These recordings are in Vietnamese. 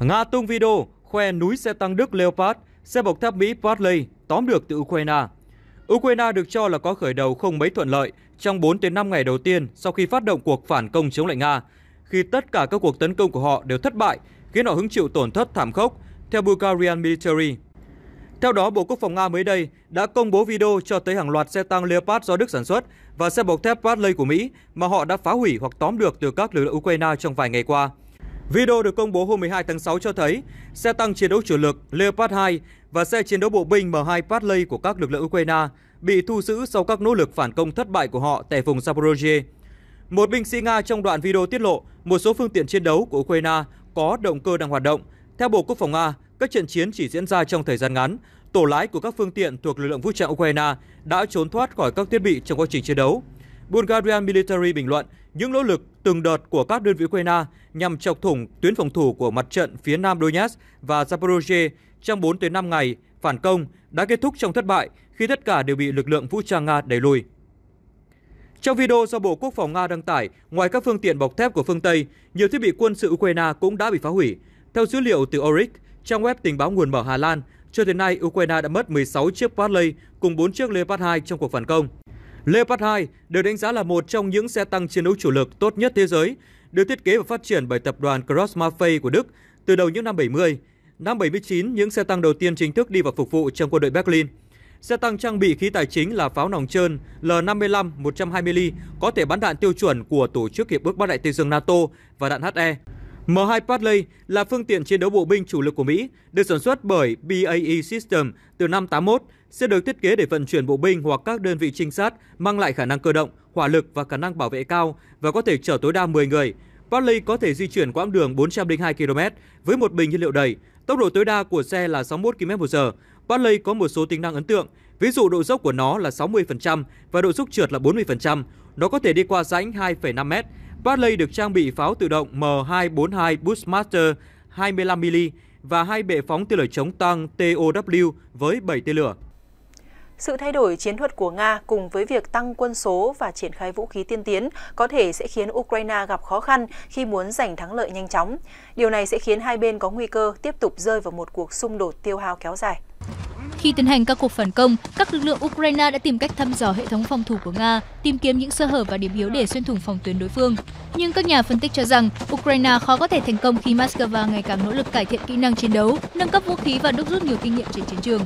Nga tung video khoe núi xe tăng Đức Leopard, xe bọc thép Mỹ Bradley tóm được từ Ukraine. Ukraine được cho là có khởi đầu không mấy thuận lợi trong 4 đến 5 ngày đầu tiên sau khi phát động cuộc phản công chống lại Nga, khi tất cả các cuộc tấn công của họ đều thất bại, khiến họ hứng chịu tổn thất thảm khốc, theo Bulgarian Military. Theo đó, Bộ Quốc phòng Nga mới đây đã công bố video cho thấy hàng loạt xe tăng Leopard do Đức sản xuất và xe bọc thép Bradley của Mỹ mà họ đã phá hủy hoặc tóm được từ các lực lượng Ukraine trong vài ngày qua. Video được công bố hôm 12 tháng 6 cho thấy xe tăng chiến đấu chủ lực Leopard 2 và xe chiến đấu bộ binh M2 Padley của các lực lượng Ukraine bị thu giữ sau các nỗ lực phản công thất bại của họ tại vùng Zaporozhye. Một binh sĩ Nga trong đoạn video tiết lộ một số phương tiện chiến đấu của Ukraine có động cơ đang hoạt động. Theo Bộ Quốc phòng Nga, các trận chiến chỉ diễn ra trong thời gian ngắn. Tổ lái của các phương tiện thuộc lực lượng vũ trang Ukraine đã trốn thoát khỏi các thiết bị trong quá trình chiến đấu. Bulgarian Military bình luận những nỗ lực từng đợt của các đơn vị Ukraine nhằm chọc thủng tuyến phòng thủ của mặt trận phía nam Donetsk và Zaporozhye trong 4 tới 5 ngày phản công đã kết thúc trong thất bại khi tất cả đều bị lực lượng vũ trang Nga đẩy lùi. Trong video do Bộ Quốc phòng Nga đăng tải, ngoài các phương tiện bọc thép của phương Tây, nhiều thiết bị quân sự Ukraine cũng đã bị phá hủy. Theo dữ liệu từ Oryx, trang web tình báo nguồn mở Hà Lan, cho đến nay Ukraine đã mất 16 chiếc Bradley cùng 4 chiếc Leopard 2 trong cuộc phản công. Leopard 2 được đánh giá là một trong những xe tăng chiến đấu chủ lực tốt nhất thế giới, được thiết kế và phát triển bởi tập đoàn Krauss-Maffei của Đức từ đầu những năm 70. Năm 79, những xe tăng đầu tiên chính thức đi vào phục vụ trong quân đội Berlin. Xe tăng trang bị khí tài chính là pháo nòng trơn L-55 120 mm có thể bắn đạn tiêu chuẩn của Tổ chức Hiệp ước Bắc Đại Tây Dương NATO và đạn HE. M2 Bradley là phương tiện chiến đấu bộ binh chủ lực của Mỹ, được sản xuất bởi BAE System từ năm 81, sẽ được thiết kế để vận chuyển bộ binh hoặc các đơn vị trinh sát, mang lại khả năng cơ động, hỏa lực và khả năng bảo vệ cao và có thể chở tối đa 10 người. Bradley có thể di chuyển quãng đường 402 km với một bình nhiên liệu đầy. Tốc độ tối đa của xe là 61 km/h. Bradley có một số tính năng ấn tượng, ví dụ độ dốc của nó là 60% và độ xúc trượt là 40%. Nó có thể đi qua rãnh 2,5m Bradley được trang bị pháo tự động M242 Bushmaster 25mm và hai bệ phóng tên lửa chống tăng TOW với 7 tên lửa. Sự thay đổi chiến thuật của Nga cùng với việc tăng quân số và triển khai vũ khí tiên tiến có thể sẽ khiến Ukraine gặp khó khăn khi muốn giành thắng lợi nhanh chóng. Điều này sẽ khiến hai bên có nguy cơ tiếp tục rơi vào một cuộc xung đột tiêu hao kéo dài. Khi tiến hành các cuộc phản công, các lực lượng Ukraine đã tìm cách thăm dò hệ thống phòng thủ của Nga, tìm kiếm những sơ hở và điểm yếu để xuyên thủng phòng tuyến đối phương. Nhưng các nhà phân tích cho rằng Ukraine khó có thể thành công khi Moscow ngày càng nỗ lực cải thiện kỹ năng chiến đấu, nâng cấp vũ khí và đúc rút nhiều kinh nghiệm trên chiến trường.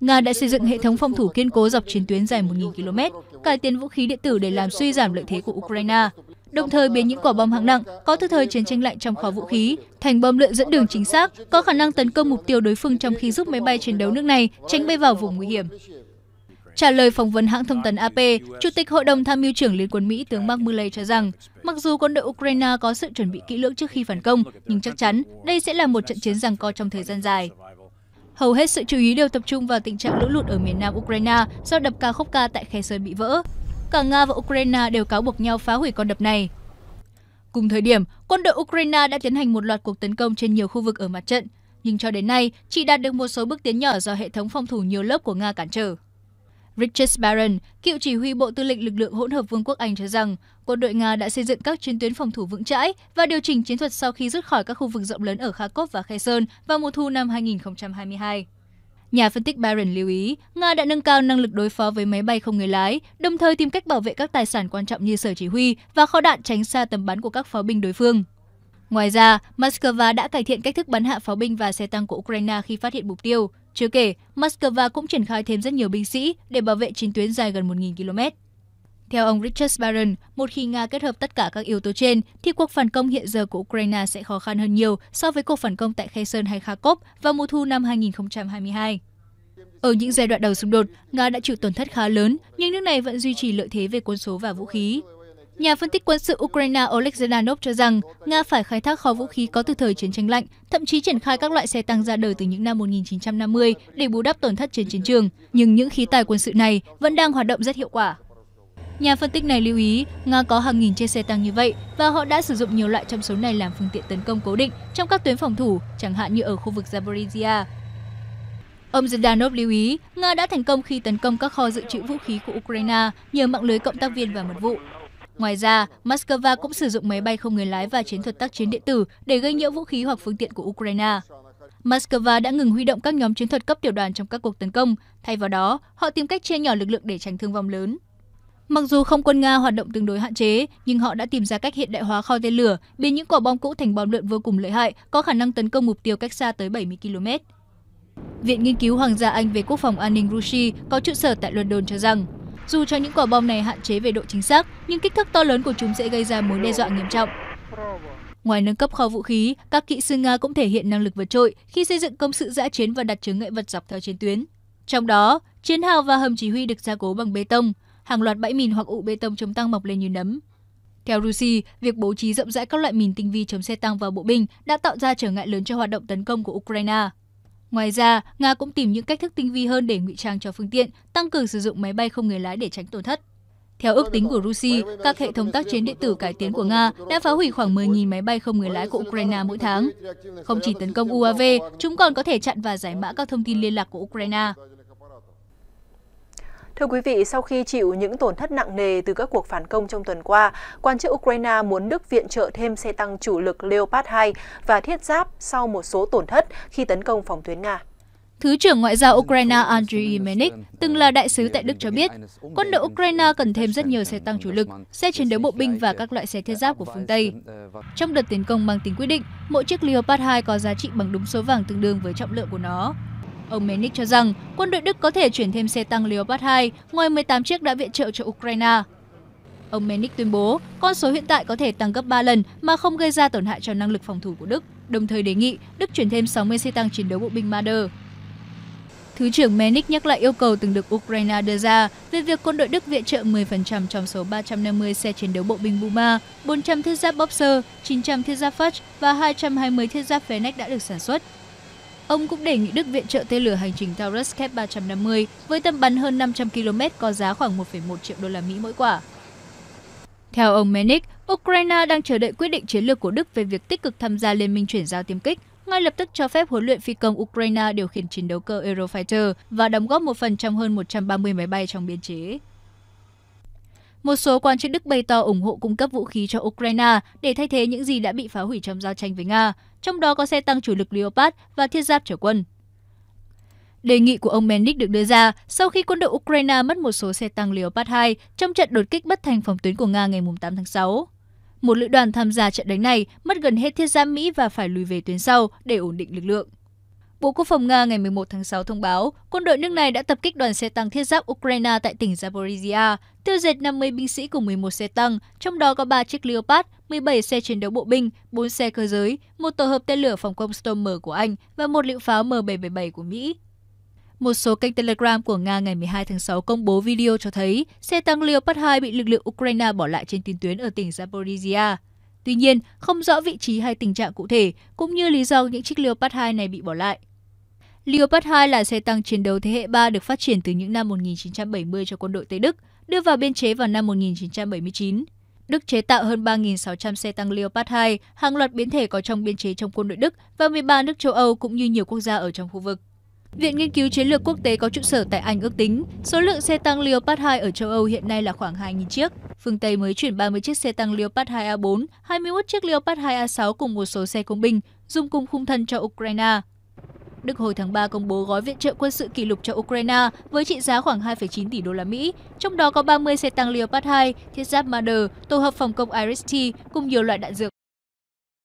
Nga đã xây dựng hệ thống phòng thủ kiên cố dọc chiến tuyến dài 1.000 km, cải tiến vũ khí điện tử để làm suy giảm lợi thế của Ukraine đồng thời biến những quả bom hạng nặng có từ thời chiến tranh lạnh trong kho vũ khí thành bom lượn dẫn đường chính xác, có khả năng tấn công mục tiêu đối phương trong khi giúp máy bay chiến đấu nước này tránh bay vào vùng nguy hiểm. Trả lời phỏng vấn hãng thông tấn AP, Chủ tịch Hội đồng Tham mưu trưởng Liên quân Mỹ tướng Mark Milley cho rằng, mặc dù quân đội Ukraine có sự chuẩn bị kỹ lưỡng trước khi phản công, nhưng chắc chắn đây sẽ là một trận chiến giằng co trong thời gian dài. Hầu hết sự chú ý đều tập trung vào tình trạng lũ lụt ở miền nam Ukraine do đập ca khúc ca tại khe sơn bị vỡ, cả Nga và Ukraine đều cáo buộc nhau phá hủy con đập này. Cùng thời điểm, quân đội Ukraine đã tiến hành một loạt cuộc tấn công trên nhiều khu vực ở mặt trận, nhưng cho đến nay chỉ đạt được một số bước tiến nhỏ do hệ thống phòng thủ nhiều lớp của Nga cản trở. Richard Barron, cựu chỉ huy Bộ Tư lệnh Lực lượng Hỗn hợp Vương quốc Anh cho rằng, quân đội Nga đã xây dựng các chiến tuyến phòng thủ vững chãi và điều chỉnh chiến thuật sau khi rút khỏi các khu vực rộng lớn ở Kharkov và Kherson vào mùa thu năm 2022. Nhà phân tích Barron lưu ý, Nga đã nâng cao năng lực đối phó với máy bay không người lái, đồng thời tìm cách bảo vệ các tài sản quan trọng như sở chỉ huy và kho đạn tránh xa tầm bắn của các pháo binh đối phương. Ngoài ra, Moscow đã cải thiện cách thức bắn hạ pháo binh và xe tăng của Ukraine khi phát hiện mục tiêu. Chưa kể, Moscow cũng triển khai thêm rất nhiều binh sĩ để bảo vệ chiến tuyến dài gần 1.000 km. Theo ông Richard Barron, một khi Nga kết hợp tất cả các yếu tố trên, thì cuộc phản công hiện giờ của Ukraine sẽ khó khăn hơn nhiều so với cuộc phản công tại Kherson hay Kharkov vào mùa thu năm 2022. Ở những giai đoạn đầu xung đột, Nga đã chịu tổn thất khá lớn, nhưng nước này vẫn duy trì lợi thế về quân số và vũ khí. Nhà phân tích quân sự Ukraine Oleksandr Zedanov cho rằng Nga phải khai thác kho vũ khí có từ thời chiến tranh lạnh, thậm chí triển khai các loại xe tăng ra đời từ những năm 1950 để bù đắp tổn thất trên chiến trường. Nhưng những khí tài quân sự này vẫn đang hoạt động rất hiệu quả. Nhà phân tích này lưu ý, Nga có hàng nghìn chiếc xe tăng như vậy và họ đã sử dụng nhiều loại trong số này làm phương tiện tấn công cố định trong các tuyến phòng thủ, chẳng hạn như ở khu vực Zaporizhia. Ông Zdanov lưu ý, Nga đã thành công khi tấn công các kho dự trữ vũ khí của Ukraine nhờ mạng lưới cộng tác viên và mật vụ. Ngoài ra, Moscow cũng sử dụng máy bay không người lái và chiến thuật tác chiến điện tử để gây nhiễu vũ khí hoặc phương tiện của Ukraine. Moscow đã ngừng huy động các nhóm chiến thuật cấp tiểu đoàn trong các cuộc tấn công, thay vào đó, họ tìm cách chia nhỏ lực lượng để tránh thương vong lớn. Mặc dù không quân Nga hoạt động tương đối hạn chế, nhưng họ đã tìm ra cách hiện đại hóa kho tên lửa, biến những quả bom cũ thành bom lượn vô cùng lợi hại, có khả năng tấn công mục tiêu cách xa tới 70 km. Viện Nghiên cứu Hoàng gia Anh về Quốc phòng an ninh Rushi có trụ sở tại London cho rằng, dù cho những quả bom này hạn chế về độ chính xác, nhưng kích thước to lớn của chúng sẽ gây ra mối đe dọa nghiêm trọng. Ngoài nâng cấp kho vũ khí, các kỹ sư Nga cũng thể hiện năng lực vượt trội khi xây dựng công sự giã chiến và đặt chướng ngại vật dọc theo chiến tuyến. Trong đó, Chiến hào và hầm chỉ huy được gia cố bằng bê tông, hàng loạt bãi mìn hoặc ụ bê tông chống tăng mọc lên như nấm. Theo Rusi, việc bố trí rộng rãi các loại mìn tinh vi chống xe tăng và bộ binh đã tạo ra trở ngại lớn cho hoạt động tấn công của Ukraine. Ngoài ra, Nga cũng tìm những cách thức tinh vi hơn để ngụy trang cho phương tiện, tăng cường sử dụng máy bay không người lái để tránh tổn thất. Theo ước tính của Rusi, các hệ thống tác chiến điện tử cải tiến của Nga đã phá hủy khoảng 10.000 máy bay không người lái của Ukraine mỗi tháng. Không chỉ tấn công UAV, chúng còn có thể chặn và giải mã các thông tin liên lạc của Ukraine. Thưa quý vị, sau khi chịu những tổn thất nặng nề từ các cuộc phản công trong tuần qua, quan chức Ukraine muốn Đức viện trợ thêm xe tăng chủ lực Leopard 2 và thiết giáp sau một số tổn thất khi tấn công phòng tuyến Nga. Thứ trưởng Ngoại giao Ukraine Andriy Menik, từng là đại sứ tại Đức cho biết, quân đội Ukraine cần thêm rất nhiều xe tăng chủ lực, xe chiến đấu bộ binh và các loại xe thiết giáp của phương Tây. Trong đợt tiến công mang tính quyết định, mỗi chiếc Leopard 2 có giá trị bằng đúng số vàng tương đương với trọng lượng của nó. Ông Menik cho rằng quân đội Đức có thể chuyển thêm xe tăng Leopard 2 ngoài 18 chiếc đã viện trợ cho Ukraine. Ông Menik tuyên bố con số hiện tại có thể tăng gấp 3 lần mà không gây ra tổn hại cho năng lực phòng thủ của Đức, đồng thời đề nghị Đức chuyển thêm 60 xe tăng chiến đấu bộ binh Marder. Thứ trưởng Menik nhắc lại yêu cầu từng được Ukraine đưa ra về việc quân đội Đức viện trợ 10% trong số 350 xe chiến đấu bộ binh Buma, 400 thiết giáp Boxer, 900 thiết giáp Fudge và 220 thiết giáp Fennec đã được sản xuất Ông cũng đề nghị Đức viện trợ tên lửa hành trình Taurus Kep 350 với tầm bắn hơn 500 km có giá khoảng 1,1 triệu đô la Mỹ mỗi quả. Theo ông Menik, Ukraine đang chờ đợi quyết định chiến lược của Đức về việc tích cực tham gia Liên minh chuyển giao tiêm kích, ngay lập tức cho phép huấn luyện phi công Ukraine điều khiển chiến đấu cơ Eurofighter và đóng góp một phần trong hơn 130 máy bay trong biên chế. Một số quan chức Đức bày tỏ ủng hộ cung cấp vũ khí cho Ukraine để thay thế những gì đã bị phá hủy trong giao tranh với Nga, trong đó có xe tăng chủ lực Leopard và thiết giáp trở quân. Đề nghị của ông Mennick được đưa ra sau khi quân đội Ukraine mất một số xe tăng Leopard 2 trong trận đột kích bất thành phòng tuyến của Nga ngày 8 tháng 6. Một lữ đoàn tham gia trận đánh này mất gần hết thiết giáp Mỹ và phải lùi về tuyến sau để ổn định lực lượng. Bộ Quốc phòng Nga ngày 11 tháng 6 thông báo, quân đội nước này đã tập kích đoàn xe tăng thiết giáp Ukraine tại tỉnh Zaporizhia, tiêu diệt 50 binh sĩ cùng 11 xe tăng, trong đó có 3 chiếc Leopard, 17 xe chiến đấu bộ binh, 4 xe cơ giới, một tổ hợp tên lửa phòng không Storm của Anh và một liệu pháo M777 của Mỹ. Một số kênh Telegram của Nga ngày 12 tháng 6 công bố video cho thấy xe tăng Leopard 2 bị lực lượng Ukraine bỏ lại trên tiền tuyến ở tỉnh Zaporizhia. Tuy nhiên, không rõ vị trí hay tình trạng cụ thể, cũng như lý do những chiếc Leopard 2 này bị bỏ lại. Leopard 2 là xe tăng chiến đấu thế hệ 3 được phát triển từ những năm 1970 cho quân đội Tây Đức, đưa vào biên chế vào năm 1979. Đức chế tạo hơn 3.600 xe tăng Leopard 2, hàng loạt biến thể có trong biên chế trong quân đội Đức và 13 nước châu Âu cũng như nhiều quốc gia ở trong khu vực. Viện Nghiên cứu Chiến lược Quốc tế có trụ sở tại Anh ước tính số lượng xe tăng Leopard 2 ở châu Âu hiện nay là khoảng 2.000 chiếc. Phương Tây mới chuyển 30 chiếc xe tăng Leopard 2A4, 21 chiếc Leopard 2A6 cùng một số xe công binh, dùng cùng khung thân cho Ukraine. Đức hồi tháng 3 công bố gói viện trợ quân sự kỷ lục cho Ukraine với trị giá khoảng 2,9 tỷ đô la Mỹ, trong đó có 30 xe tăng Leopard 2, thiết giáp Marder, tổ hợp phòng công Iris-T cùng nhiều loại đạn dược.